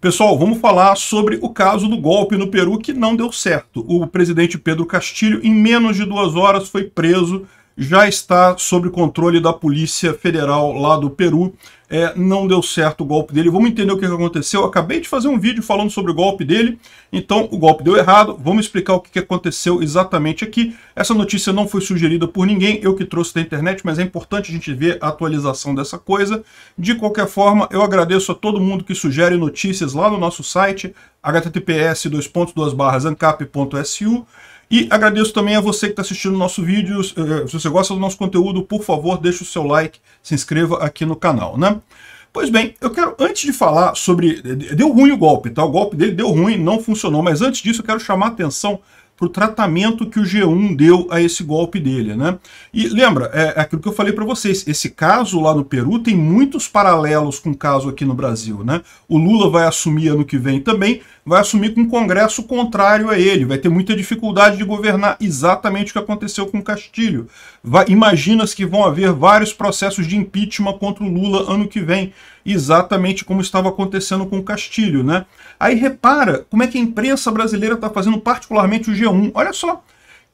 Pessoal, vamos falar sobre o caso do golpe no Peru que não deu certo. O presidente Pedro Castilho, em menos de duas horas, foi preso já está sob controle da Polícia Federal lá do Peru. É, não deu certo o golpe dele. Vamos entender o que aconteceu. Eu acabei de fazer um vídeo falando sobre o golpe dele, então o golpe deu errado. Vamos explicar o que aconteceu exatamente aqui. Essa notícia não foi sugerida por ninguém, eu que trouxe da internet, mas é importante a gente ver a atualização dessa coisa. De qualquer forma, eu agradeço a todo mundo que sugere notícias lá no nosso site, https://ancap.su. E agradeço também a você que está assistindo o nosso vídeo. Eh, se você gosta do nosso conteúdo, por favor, deixe o seu like, se inscreva aqui no canal, né? Pois bem, eu quero, antes de falar sobre... Deu ruim o golpe, tá? O golpe dele deu ruim, não funcionou. Mas antes disso, eu quero chamar a atenção para o tratamento que o G1 deu a esse golpe dele, né? E lembra, é, é aquilo que eu falei para vocês, esse caso lá no Peru tem muitos paralelos com o caso aqui no Brasil, né? O Lula vai assumir ano que vem também, vai assumir com um Congresso contrário a ele, vai ter muita dificuldade de governar exatamente o que aconteceu com Castilho. Imagina-se que vão haver vários processos de impeachment contra o Lula ano que vem, exatamente como estava acontecendo com Castilho. Né? Aí repara como é que a imprensa brasileira está fazendo, particularmente o G1. Olha só,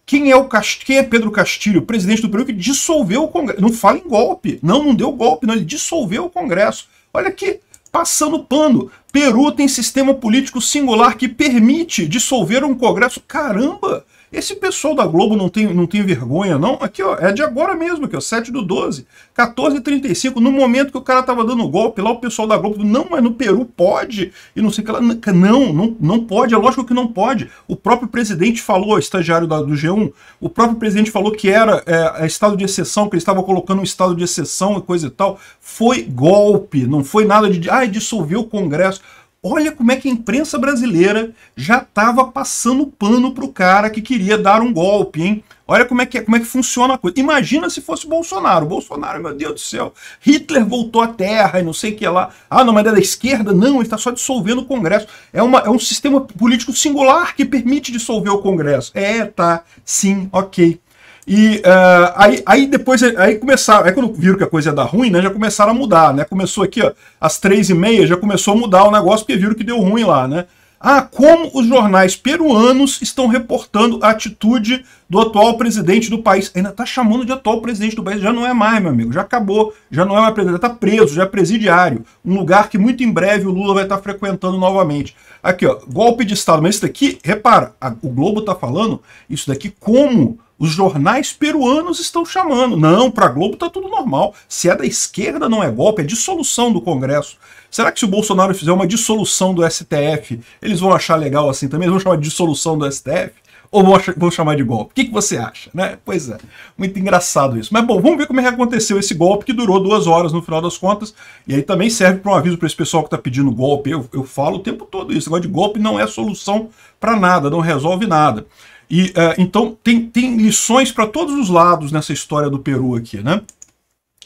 quem é, o Cast... Quem é Pedro Castilho, presidente do Peru, que dissolveu o Congresso? Não fala em golpe, não, não deu golpe, não, ele dissolveu o Congresso. Olha aqui passando pano. Peru tem sistema político singular que permite dissolver um congresso. Caramba! Esse pessoal da Globo não tem, não tem vergonha, não. Aqui, ó, é de agora mesmo, aqui, ó, 7 do 12, 14h35, no momento que o cara tava dando golpe, lá o pessoal da Globo, não, mas no Peru pode, e não sei o que lá. Não, não, não pode, é lógico que não pode. O próprio presidente falou, estagiário da, do G1, o próprio presidente falou que era é, é estado de exceção, que ele estava colocando um estado de exceção e coisa e tal. Foi golpe, não foi nada de, ah, dissolveu o Congresso. Olha como é que a imprensa brasileira já estava passando pano pro cara que queria dar um golpe, hein? Olha como é que é, como é que funciona a coisa. Imagina se fosse Bolsonaro. Bolsonaro, meu Deus do céu. Hitler voltou à terra e não sei o que lá. Ah, não, mas é da esquerda? Não, ele está só dissolvendo o Congresso. É, uma, é um sistema político singular que permite dissolver o Congresso. É, tá. Sim, ok. E uh, aí, aí depois, aí começaram, aí quando viram que a coisa ia dar ruim, né, já começaram a mudar, né? Começou aqui, ó, às três e meia já começou a mudar o negócio porque viram que deu ruim lá, né? Ah, como os jornais peruanos estão reportando a atitude do atual presidente do país. Ainda está chamando de atual presidente do país, já não é mais, meu amigo, já acabou, já não é mais presidente, já está preso, já é presidiário. Um lugar que muito em breve o Lula vai estar tá frequentando novamente. Aqui, ó, golpe de Estado. Mas isso daqui, repara, a, o Globo está falando isso daqui como os jornais peruanos estão chamando. Não, para a Globo está tudo normal. Se é da esquerda, não é golpe, é dissolução do Congresso. Será que se o Bolsonaro fizer uma dissolução do STF, eles vão achar legal assim também? Eles vão chamar de dissolução do STF? Ou vão, chamar de golpe? O que, que você acha? Né? Pois é, muito engraçado isso. Mas bom, vamos ver como é que aconteceu esse golpe que durou duas horas no final das contas. E aí também serve para um aviso para esse pessoal que está pedindo golpe. Eu, eu falo o tempo todo isso. Esse negócio de golpe não é solução para nada, não resolve nada. E uh, então tem, tem lições para todos os lados nessa história do Peru aqui, né?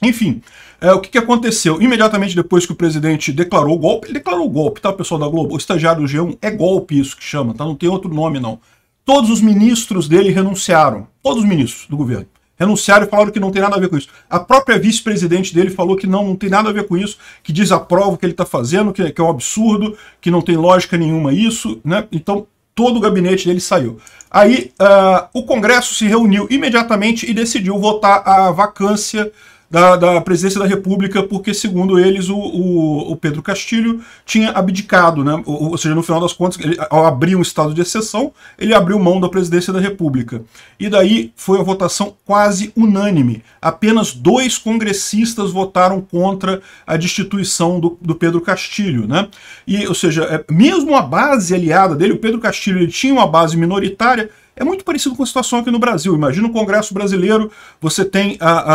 Enfim, é, o que, que, aconteceu? Imediatamente depois que o presidente declarou o golpe, ele declarou o golpe, tá, pessoal da Globo? O estagiário do G1 é golpe isso que chama, tá? Não tem outro nome, não. Todos os ministros dele renunciaram, todos os ministros do governo. Renunciaram e falaram que não tem nada a ver com isso. A própria vice-presidente dele falou que não, não tem nada a ver com isso, que desaprova o que ele está fazendo, que, é, que é um absurdo, que não tem lógica nenhuma isso, né? Então, todo o gabinete dele saiu. Aí uh, o Congresso se reuniu imediatamente e decidiu votar a vacância da, da presidência da República, porque, segundo eles, o, o, o Pedro Castilho tinha abdicado, né? Ou, ou, seja, no final das contas, ele, ao abrir um estado de exceção, ele abriu mão da presidência da República. E daí foi a votação quase unânime. Apenas dois congressistas votaram contra a destituição do, do Pedro Castilho. Né? E, ou seja, é, mesmo a base aliada dele, o Pedro Castilho ele tinha uma base minoritária, é muito parecido com a situação aqui no Brasil. Imagina o Congresso brasileiro, você tem a,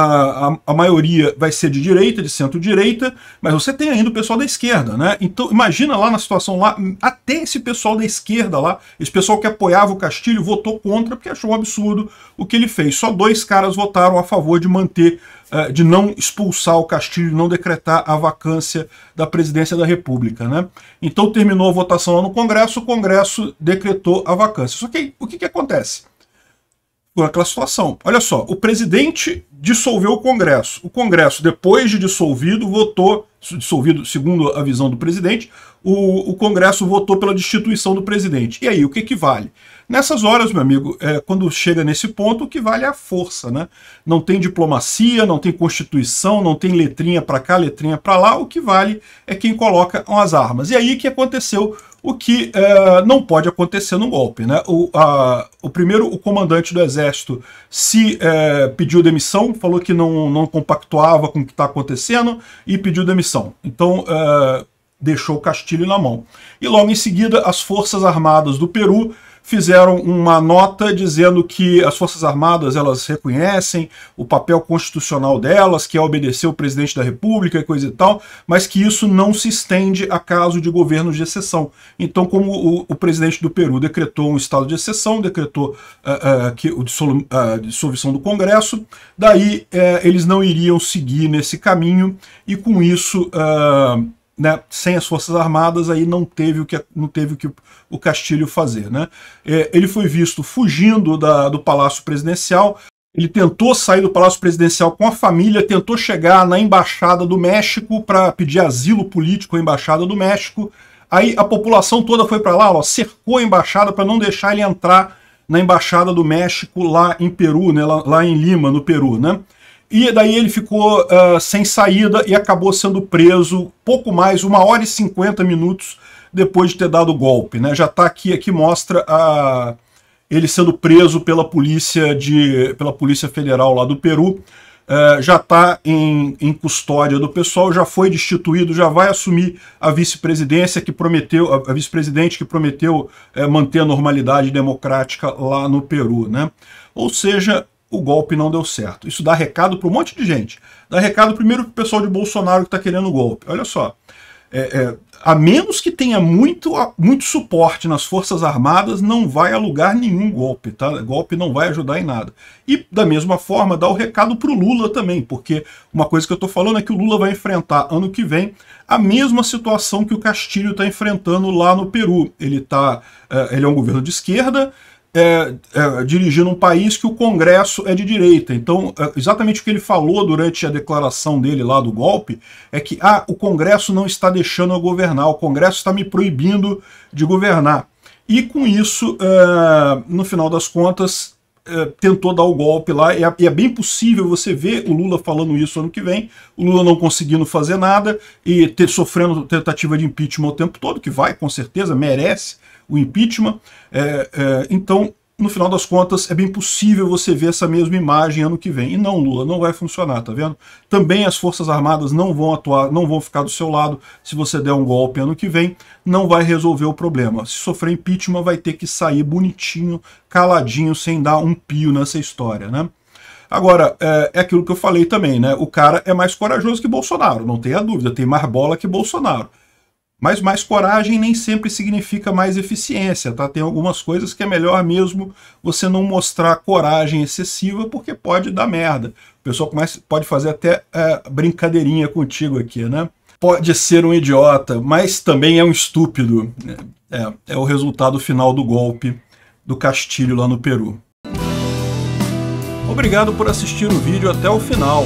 a, a maioria vai ser de direita, de centro-direita, mas você tem ainda o pessoal da esquerda, né? Então imagina lá na situação lá, até esse pessoal da esquerda lá, esse pessoal que apoiava o Castilho votou contra porque achou um absurdo o que ele fez. Só dois caras votaram a favor de manter é, de não expulsar o Castilho, de não decretar a vacância da presidência da República. Né? Então terminou a votação lá no Congresso, o Congresso decretou a vacância. Só que o que, que acontece? Ficou a situação. Olha só, o presidente dissolveu o Congresso. O Congresso, depois de dissolvido, votou, dissolvido segundo a visão do presidente, o, o Congresso votou pela destituição do presidente. E aí, o que, que vale? Nessas horas, meu amigo, é, quando chega nesse ponto, o que vale é a força, né? Não tem diplomacia, não tem constituição, não tem letrinha para cá, letrinha para lá, o que vale é quem coloca as armas. E aí que aconteceu o que é, não pode acontecer no golpe, né? O, a, o primeiro, o comandante do exército se é, pediu demissão, falou que não, não compactuava com o que está acontecendo e pediu demissão. Então, é, deixou o Castilho na mão. E logo em seguida, as forças armadas do Peru fizeram uma nota dizendo que as Forças Armadas elas reconhecem o papel constitucional delas, que é obedecer o presidente da República e coisa e tal, mas que isso não se estende a caso de governos de exceção. Então, como o, o presidente do Peru decretou um estado de exceção, decretou uh, uh, que, o dissolu, uh, dissolução do Congresso, daí eh, eles não iriam seguir nesse caminho e com isso né, sem as forças armadas, aí não teve o que, não teve o, que o Castilho fazer. Né? É, ele foi visto fugindo da, do Palácio Presidencial, ele tentou sair do Palácio Presidencial com a família, tentou chegar na Embaixada do México para pedir asilo político à Embaixada do México. Aí a população toda foi para lá, ó, cercou a embaixada para não deixar ele entrar na Embaixada do México lá em Peru, né, lá, lá em Lima, no Peru. Né? E daí ele ficou uh, sem saída e acabou sendo preso pouco mais, uma hora e cinquenta minutos depois de ter dado o golpe. Né? Já está aqui, aqui mostra a, ah, ele sendo preso pela polícia, de, pela polícia Federal lá do Peru. Uh, já está em, em, custódia do pessoal, já foi destituído, já vai assumir a vice-presidência que prometeu, a, vice-presidente que prometeu uh, manter a normalidade democrática lá no Peru, né? Ou seja, o golpe não deu certo. Isso dá recado para um monte de gente. Dá recado primeiro para o pessoal de Bolsonaro que está querendo o golpe. Olha só, é, é, a menos que tenha muito, muito suporte nas Forças Armadas, não vai alugar nenhum golpe, tá? Golpe não vai ajudar em nada. E, da mesma forma, dá o recado para o Lula também, porque uma coisa que eu estou falando é que o Lula vai enfrentar, ano que vem, a mesma situação que o Castilho está enfrentando lá no Peru. Ele, tá, é, ele é um governo de esquerda, é, é, dirigindo um país que o Congresso é de direita. Então, é, exatamente o que ele falou durante a declaração dele lá do golpe é que ah, o Congresso não está deixando eu governar, o Congresso está me proibindo de governar. E com isso, é, no final das contas, é, tentou dar o golpe lá, é, e é, bem possível você ver o Lula falando isso ano que vem, o Lula não conseguindo fazer nada e ter sofrendo tentativa de impeachment o tempo todo, que vai, com certeza, merece, o impeachment. É, é, então, no final das contas, é bem possível você ver essa mesma imagem ano que vem. E não, Lula, não vai funcionar, tá vendo? Também as Forças Armadas não vão atuar, não vão ficar do seu lado se você der um golpe ano que vem, não vai resolver o problema. Se sofrer impeachment, vai ter que sair bonitinho, caladinho, sem dar um pio nessa história, né? Agora, é, é, aquilo que eu falei também, né? O cara é mais corajoso que Bolsonaro, não tenha dúvida, tem mais bola que Bolsonaro. Mas mais coragem nem sempre significa mais eficiência, tá? Tem algumas coisas que é melhor mesmo você não mostrar coragem excessiva, porque pode dar merda. O pessoal começa, pode fazer até é, brincadeirinha contigo aqui, né? Pode ser um idiota, mas também é um estúpido. É, é o resultado final do golpe do Castilho lá no Peru. Obrigado por assistir o vídeo até o final.